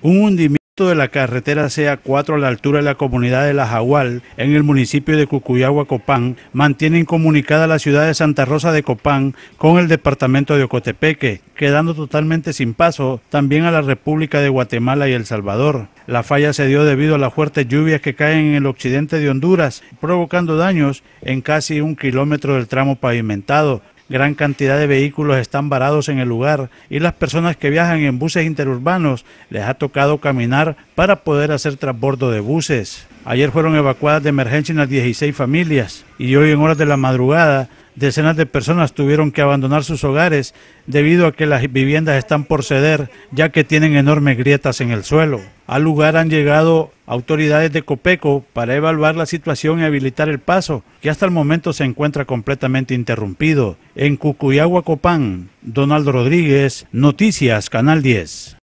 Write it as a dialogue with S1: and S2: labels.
S1: Un hundimiento de la carretera CA4 a la altura de la comunidad de La Jagual, en el municipio de Cucuyagua, Copán, mantiene incomunicada la ciudad de Santa Rosa de Copán con el departamento de Ocotepeque, quedando totalmente sin paso también a la República de Guatemala y El Salvador. La falla se dio debido a las fuertes lluvias que caen en el occidente de Honduras, provocando daños en casi un kilómetro del tramo pavimentado, Gran cantidad de vehículos están varados en el lugar y las personas que viajan en buses interurbanos les ha tocado caminar para poder hacer transbordo de buses. Ayer fueron evacuadas de emergencia unas 16 familias y hoy en horas de la madrugada decenas de personas tuvieron que abandonar sus hogares debido a que las viviendas están por ceder ya que tienen enormes grietas en el suelo. Al lugar han llegado autoridades de Copeco para evaluar la situación y habilitar el paso, que hasta el momento se encuentra completamente interrumpido. En Cucuyagua, Copán, Donald Rodríguez, Noticias, Canal 10.